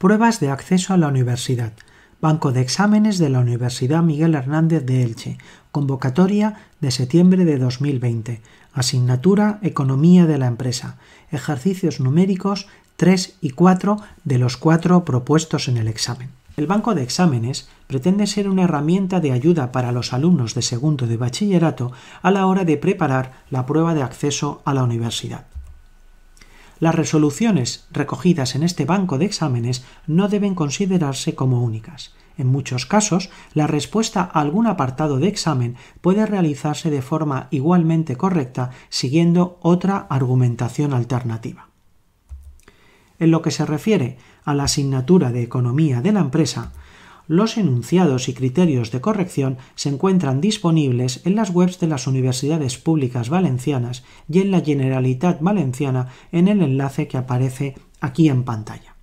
Pruebas de acceso a la universidad. Banco de Exámenes de la Universidad Miguel Hernández de Elche. Convocatoria de septiembre de 2020. Asignatura Economía de la empresa. Ejercicios numéricos 3 y 4 de los 4 propuestos en el examen. El banco de exámenes pretende ser una herramienta de ayuda para los alumnos de segundo de bachillerato a la hora de preparar la prueba de acceso a la universidad. Las resoluciones recogidas en este banco de exámenes no deben considerarse como únicas. En muchos casos, la respuesta a algún apartado de examen puede realizarse de forma igualmente correcta siguiendo otra argumentación alternativa. En lo que se refiere a la asignatura de Economía de la empresa, los enunciados y criterios de corrección se encuentran disponibles en las webs de las universidades públicas valencianas y en la Generalitat Valenciana en el enlace que aparece aquí en pantalla.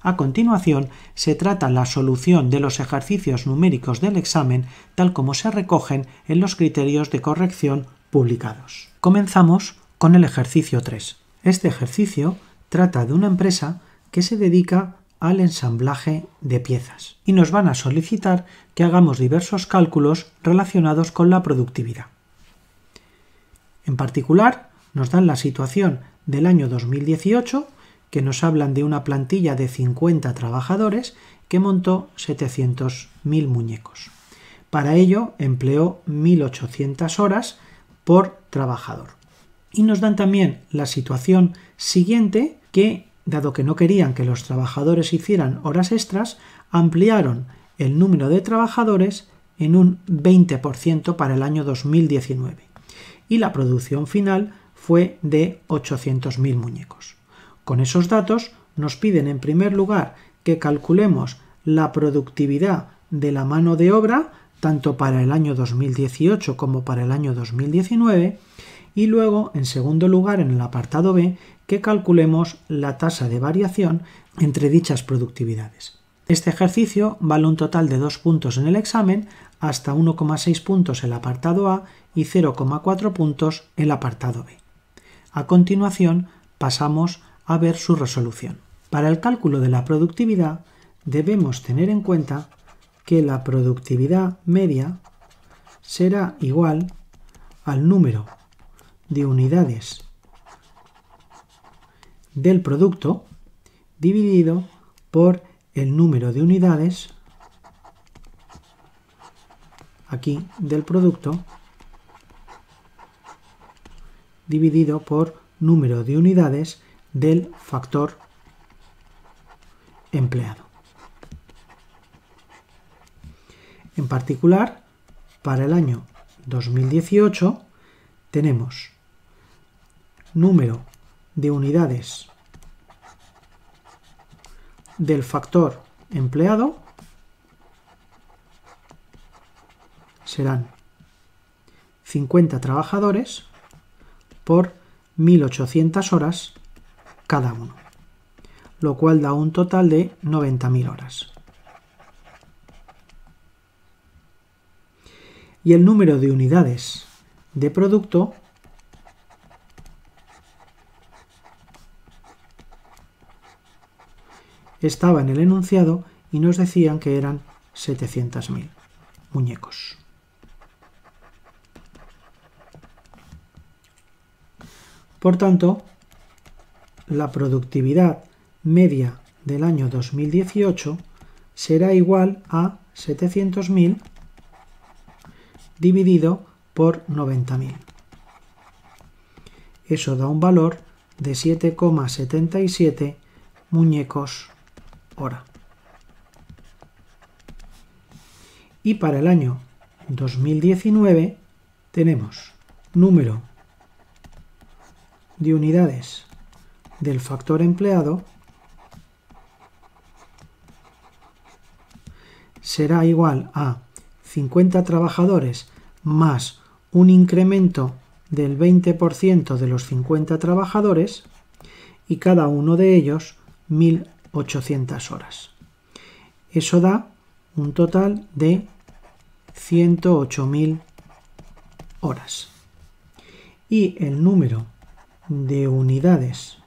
A continuación, se trata la solución de los ejercicios numéricos del examen tal como se recogen en los criterios de corrección publicados. Comenzamos con el ejercicio 3. Este ejercicio trata de una empresa que se dedica a al ensamblaje de piezas y nos van a solicitar que hagamos diversos cálculos relacionados con la productividad. En particular, nos dan la situación del año 2018, que nos hablan de una plantilla de 50 trabajadores que montó 700.000 muñecos. Para ello empleó 1.800 horas por trabajador. Y nos dan también la situación siguiente, que Dado que no querían que los trabajadores hicieran horas extras, ampliaron el número de trabajadores en un 20% para el año 2019 y la producción final fue de 800.000 muñecos. Con esos datos nos piden en primer lugar que calculemos la productividad de la mano de obra tanto para el año 2018 como para el año 2019 y luego en segundo lugar en el apartado B que calculemos la tasa de variación entre dichas productividades. Este ejercicio vale un total de 2 puntos en el examen, hasta 1,6 puntos el apartado A y 0,4 puntos el apartado B. A continuación, pasamos a ver su resolución. Para el cálculo de la productividad, debemos tener en cuenta que la productividad media será igual al número de unidades del producto dividido por el número de unidades aquí del producto dividido por número de unidades del factor empleado. En particular, para el año 2018 tenemos número de unidades del factor empleado serán 50 trabajadores por 1.800 horas cada uno, lo cual da un total de 90.000 horas. Y el número de unidades de producto estaba en el enunciado y nos decían que eran 700.000 muñecos. Por tanto, la productividad media del año 2018 será igual a 700.000 dividido por 90.000. Eso da un valor de 7,77 muñecos y para el año 2019 tenemos número de unidades del factor empleado será igual a 50 trabajadores más un incremento del 20% de los 50 trabajadores y cada uno de ellos 1.000 800 horas. Eso da un total de 108.000 horas. Y el número de unidades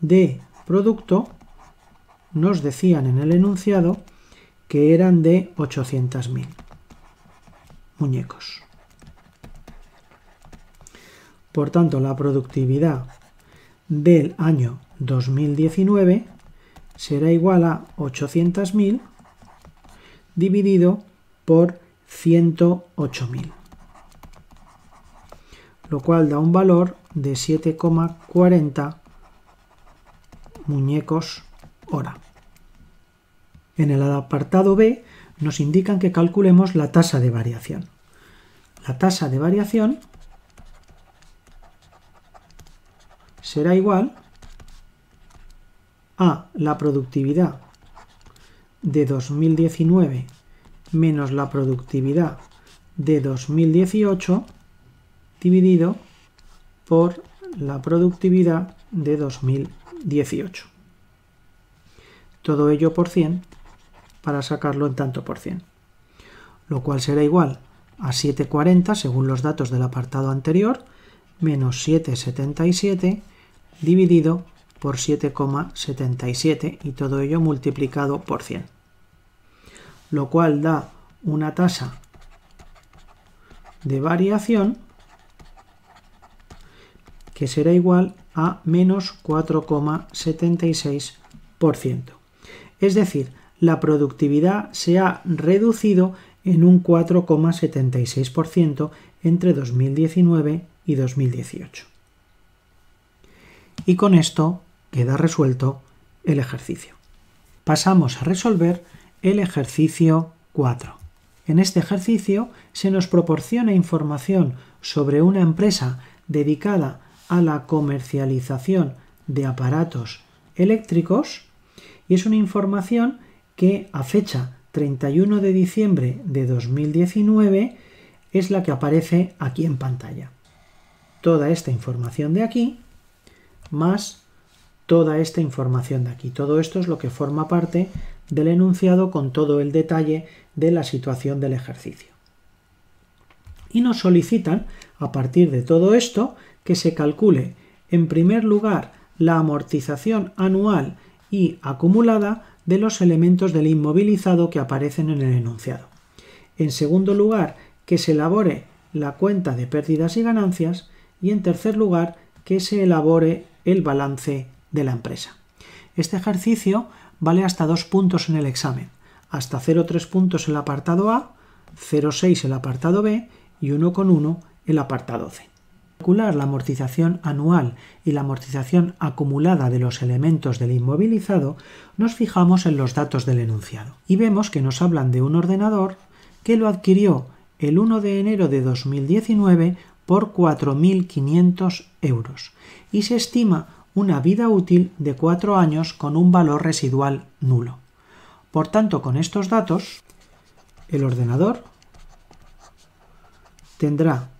de producto nos decían en el enunciado que eran de 800.000 muñecos. Por tanto, la productividad del año 2019 será igual a 800.000 dividido por 108.000, lo cual da un valor de 7,40 muñecos hora. En el apartado B nos indican que calculemos la tasa de variación. La tasa de variación será igual a. La productividad de 2019 menos la productividad de 2018 dividido por la productividad de 2018. Todo ello por 100 para sacarlo en tanto por 100, lo cual será igual a 740 según los datos del apartado anterior, menos 777 dividido por 7,77 y todo ello multiplicado por 100, lo cual da una tasa de variación que será igual a menos 4,76%. Es decir, la productividad se ha reducido en un 4,76% entre 2019 y 2018. Y con esto queda resuelto el ejercicio. Pasamos a resolver el ejercicio 4. En este ejercicio se nos proporciona información sobre una empresa dedicada a la comercialización de aparatos eléctricos y es una información que a fecha 31 de diciembre de 2019 es la que aparece aquí en pantalla. Toda esta información de aquí más toda esta información de aquí. Todo esto es lo que forma parte del enunciado con todo el detalle de la situación del ejercicio. Y nos solicitan, a partir de todo esto, que se calcule, en primer lugar, la amortización anual y acumulada de los elementos del inmovilizado que aparecen en el enunciado. En segundo lugar, que se elabore la cuenta de pérdidas y ganancias. Y en tercer lugar, que se elabore el balance de la empresa. Este ejercicio vale hasta dos puntos en el examen, hasta 0,3 puntos en el apartado A, 0,6 el apartado B y 1,1 el apartado C. Calcular la amortización anual y la amortización acumulada de los elementos del inmovilizado, nos fijamos en los datos del enunciado y vemos que nos hablan de un ordenador que lo adquirió el 1 de enero de 2019 por 4.500 euros y se estima una vida útil de 4 años con un valor residual nulo. Por tanto, con estos datos, el ordenador tendrá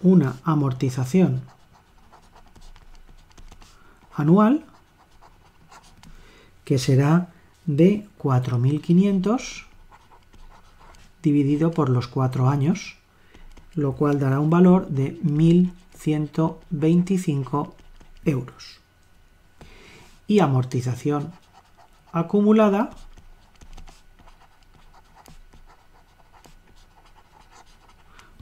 una amortización anual que será de 4.500 dividido por los 4 años, lo cual dará un valor de 1.125 euros. Y amortización acumulada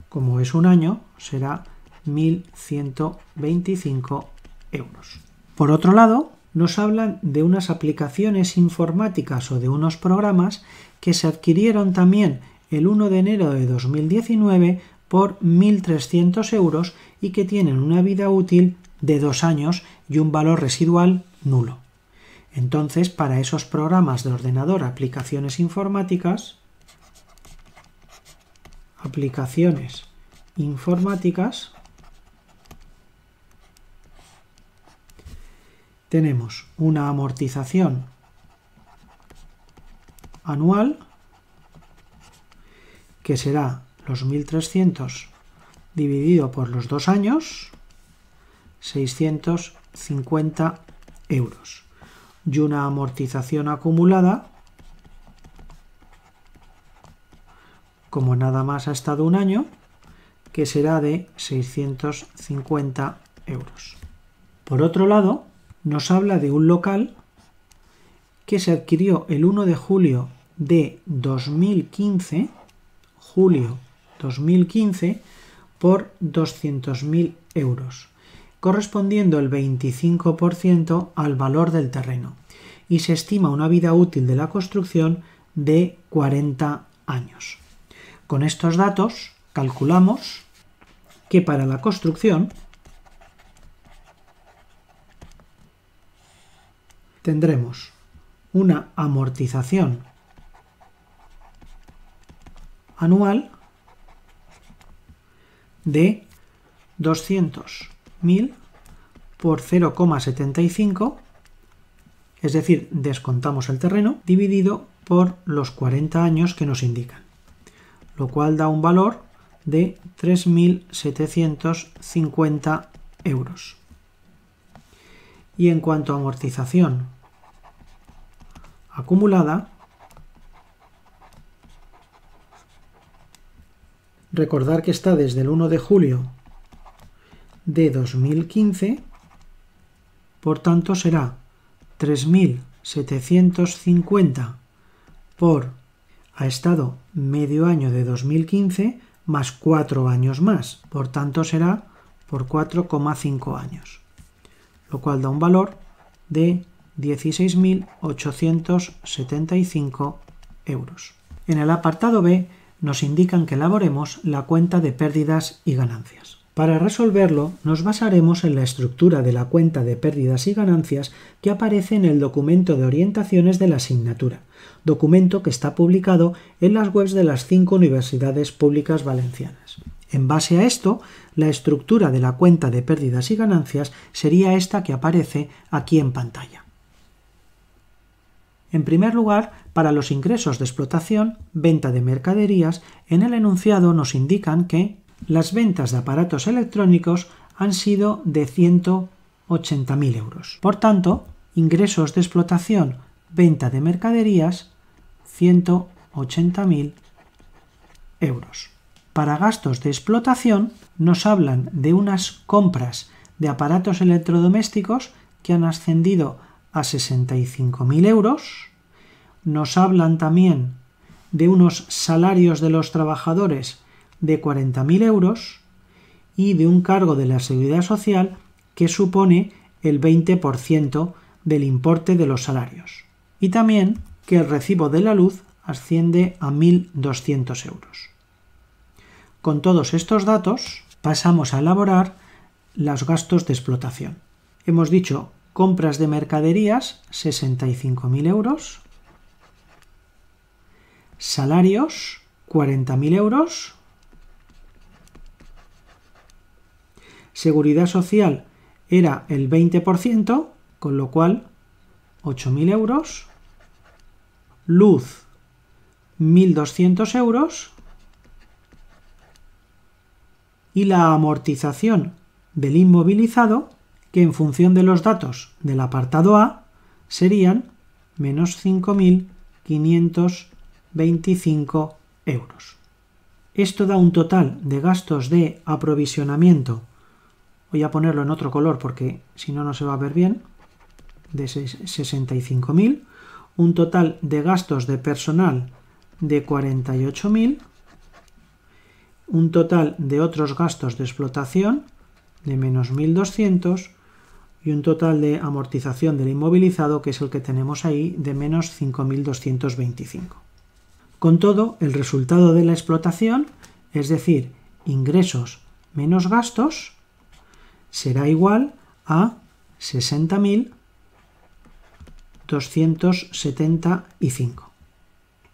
como es un año, será 1.125 euros. Por otro lado, nos hablan de unas aplicaciones informáticas o de unos programas que se adquirieron también el 1 de enero de 2019 por 1.300 euros y que tienen una vida útil de dos años y un valor residual nulo. Entonces, para esos programas de ordenador, aplicaciones informáticas, aplicaciones informáticas, tenemos una amortización anual que será los 1.300 dividido por los dos años, 650 euros. Y una amortización acumulada, como nada más ha estado un año, que será de 650 euros. Por otro lado, nos habla de un local que se adquirió el 1 de julio de 2015, julio 2015, por 200.000 euros correspondiendo el 25% al valor del terreno, y se estima una vida útil de la construcción de 40 años. Con estos datos calculamos que para la construcción tendremos una amortización anual de 200 por 0,75, es decir, descontamos el terreno, dividido por los 40 años que nos indican, lo cual da un valor de 3.750 euros. Y en cuanto a amortización acumulada, recordar que está desde el 1 de julio de 2015, por tanto será 3.750 por ha estado medio año de 2015 más 4 años más, por tanto será por 4,5 años, lo cual da un valor de 16.875 euros. En el apartado B nos indican que elaboremos la cuenta de pérdidas y ganancias. Para resolverlo, nos basaremos en la estructura de la cuenta de pérdidas y ganancias que aparece en el documento de orientaciones de la asignatura, documento que está publicado en las webs de las cinco universidades públicas valencianas. En base a esto, la estructura de la cuenta de pérdidas y ganancias sería esta que aparece aquí en pantalla. En primer lugar, para los ingresos de explotación, venta de mercaderías, en el enunciado nos indican que las ventas de aparatos electrónicos han sido de 180.000 euros. Por tanto, ingresos de explotación, venta de mercaderías, 180.000 euros. Para gastos de explotación nos hablan de unas compras de aparatos electrodomésticos que han ascendido a 65.000 euros. Nos hablan también de unos salarios de los trabajadores de 40.000 euros y de un cargo de la seguridad social que supone el 20% del importe de los salarios. Y también que el recibo de la luz asciende a 1.200 euros. Con todos estos datos pasamos a elaborar los gastos de explotación. Hemos dicho compras de mercaderías 65.000 euros, salarios 40.000 euros Seguridad social era el 20%, con lo cual 8.000 euros. Luz, 1.200 euros. Y la amortización del inmovilizado, que en función de los datos del apartado A serían menos 5.525 euros. Esto da un total de gastos de aprovisionamiento Voy a ponerlo en otro color porque si no, no se va a ver bien. De 65.000. Un total de gastos de personal de 48.000. Un total de otros gastos de explotación de menos 1.200 y un total de amortización del inmovilizado, que es el que tenemos ahí, de menos 5.225. Con todo, el resultado de la explotación, es decir, ingresos menos gastos, será igual a 60.275.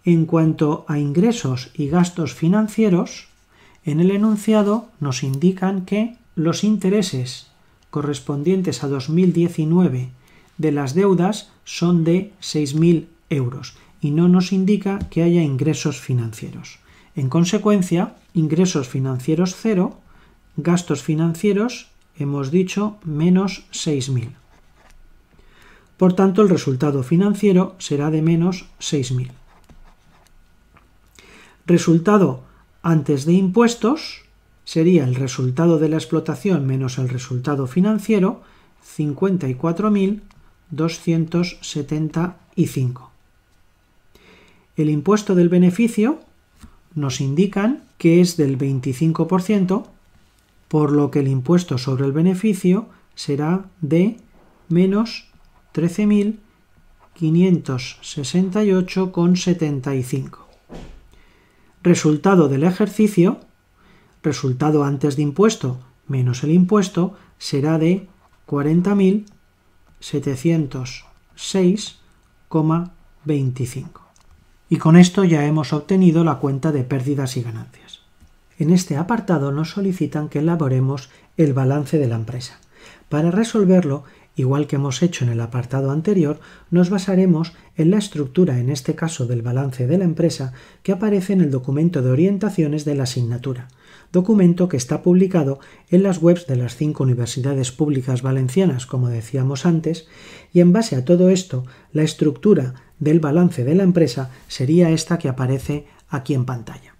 En cuanto a ingresos y gastos financieros, en el enunciado nos indican que los intereses correspondientes a 2019 de las deudas son de 6.000 euros y no nos indica que haya ingresos financieros. En consecuencia, ingresos financieros cero, gastos financieros hemos dicho menos 6.000. Por tanto, el resultado financiero será de menos 6.000. Resultado antes de impuestos sería el resultado de la explotación menos el resultado financiero, 54.275. El impuesto del beneficio nos indican que es del 25%, por lo que el impuesto sobre el beneficio será de menos 13.568,75. Resultado del ejercicio, resultado antes de impuesto menos el impuesto, será de 40.706,25. Y con esto ya hemos obtenido la cuenta de pérdidas y ganancias. En este apartado nos solicitan que elaboremos el balance de la empresa. Para resolverlo, igual que hemos hecho en el apartado anterior, nos basaremos en la estructura, en este caso del balance de la empresa, que aparece en el documento de orientaciones de la asignatura, documento que está publicado en las webs de las cinco universidades públicas valencianas, como decíamos antes, y en base a todo esto, la estructura del balance de la empresa sería esta que aparece aquí en pantalla.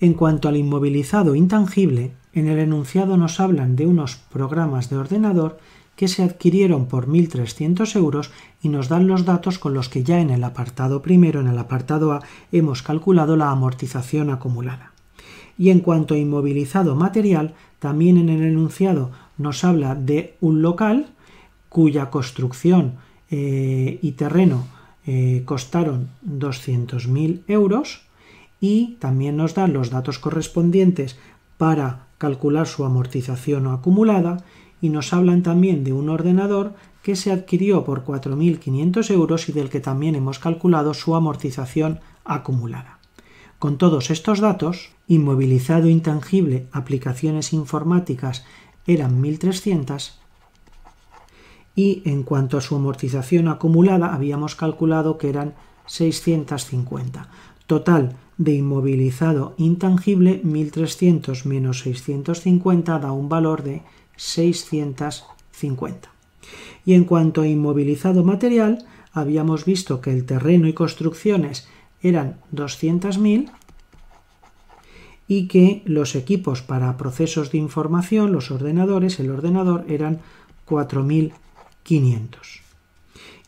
En cuanto al inmovilizado intangible, en el enunciado nos hablan de unos programas de ordenador que se adquirieron por 1.300 euros y nos dan los datos con los que ya en el apartado primero, en el apartado A, hemos calculado la amortización acumulada. Y en cuanto a inmovilizado material, también en el enunciado nos habla de un local cuya construcción eh, y terreno eh, costaron 200.000 euros y también nos dan los datos correspondientes para calcular su amortización o acumulada y nos hablan también de un ordenador que se adquirió por 4.500 euros y del que también hemos calculado su amortización acumulada. Con todos estos datos, inmovilizado intangible, aplicaciones informáticas eran 1.300 y en cuanto a su amortización acumulada habíamos calculado que eran 650. Total, de inmovilizado intangible 1300 menos 650 da un valor de 650. Y en cuanto a inmovilizado material, habíamos visto que el terreno y construcciones eran 200.000 y que los equipos para procesos de información, los ordenadores, el ordenador, eran 4.500.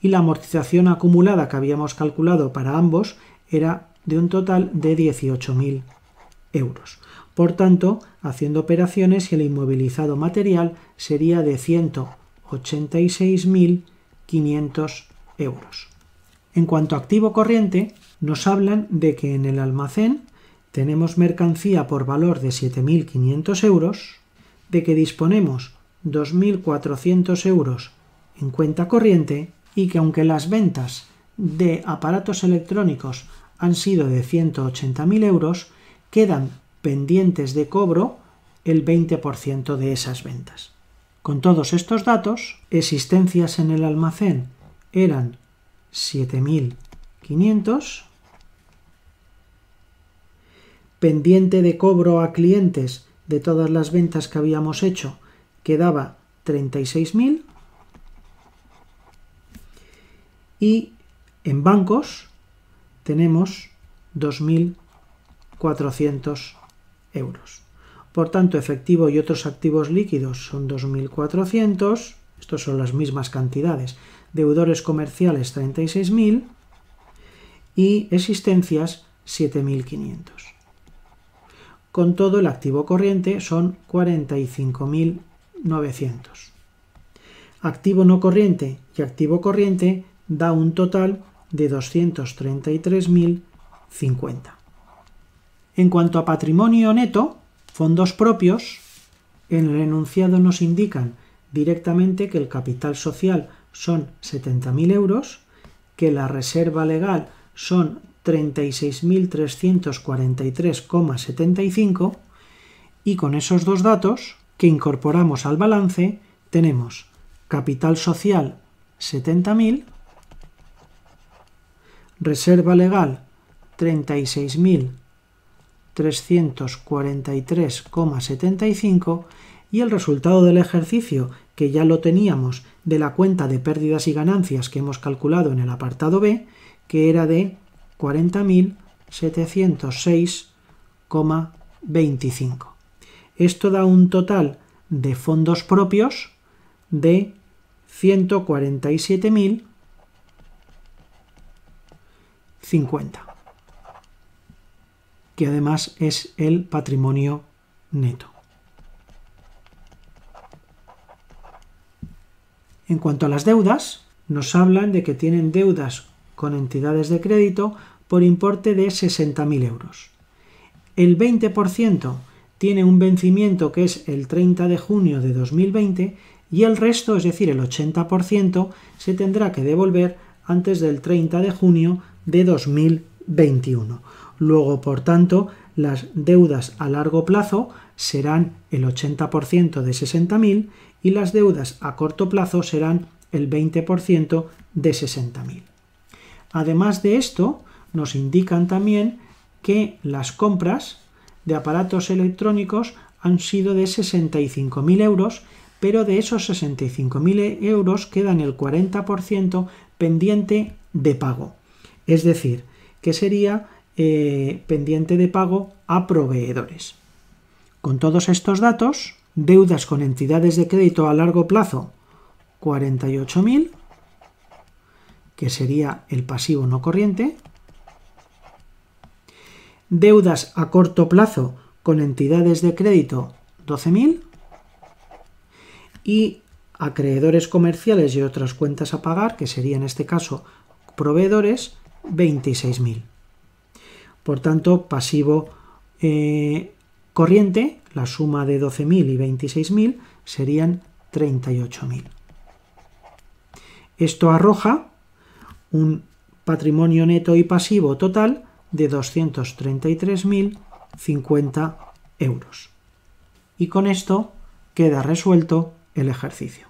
Y la amortización acumulada que habíamos calculado para ambos era de un total de 18.000 euros. Por tanto, haciendo operaciones, el inmovilizado material sería de 186.500 euros. En cuanto a activo corriente, nos hablan de que en el almacén tenemos mercancía por valor de 7.500 euros, de que disponemos 2.400 euros en cuenta corriente y que aunque las ventas de aparatos electrónicos han sido de 180.000 euros, quedan pendientes de cobro el 20% de esas ventas. Con todos estos datos, existencias en el almacén eran 7.500, pendiente de cobro a clientes de todas las ventas que habíamos hecho quedaba 36.000 y en bancos tenemos 2.400 euros. Por tanto, efectivo y otros activos líquidos son 2.400, estos son las mismas cantidades, deudores comerciales 36.000 y existencias 7.500. Con todo, el activo corriente son 45.900. Activo no corriente y activo corriente da un total de 233.050. En cuanto a patrimonio neto, fondos propios, en el enunciado nos indican directamente que el capital social son 70.000 euros, que la reserva legal son 36.343,75 y con esos dos datos que incorporamos al balance tenemos capital social 70.000 Reserva legal 36.343,75 y el resultado del ejercicio, que ya lo teníamos de la cuenta de pérdidas y ganancias que hemos calculado en el apartado B, que era de 40.706,25. Esto da un total de fondos propios de 147.000 50, que además es el patrimonio neto. En cuanto a las deudas, nos hablan de que tienen deudas con entidades de crédito por importe de 60.000 euros. El 20% tiene un vencimiento que es el 30 de junio de 2020 y el resto, es decir, el 80%, se tendrá que devolver antes del 30 de junio de 2021. Luego, por tanto, las deudas a largo plazo serán el 80% de 60.000 y las deudas a corto plazo serán el 20% de 60.000. Además de esto, nos indican también que las compras de aparatos electrónicos han sido de 65.000 euros, pero de esos 65.000 euros quedan el 40% pendiente de pago es decir, que sería eh, pendiente de pago a proveedores. Con todos estos datos, deudas con entidades de crédito a largo plazo 48.000, que sería el pasivo no corriente, deudas a corto plazo con entidades de crédito 12.000 y acreedores comerciales y otras cuentas a pagar, que sería en este caso proveedores, 26.000. Por tanto, pasivo eh, corriente, la suma de 12.000 y 26.000 serían 38.000. Esto arroja un patrimonio neto y pasivo total de 233.050 euros. Y con esto queda resuelto el ejercicio.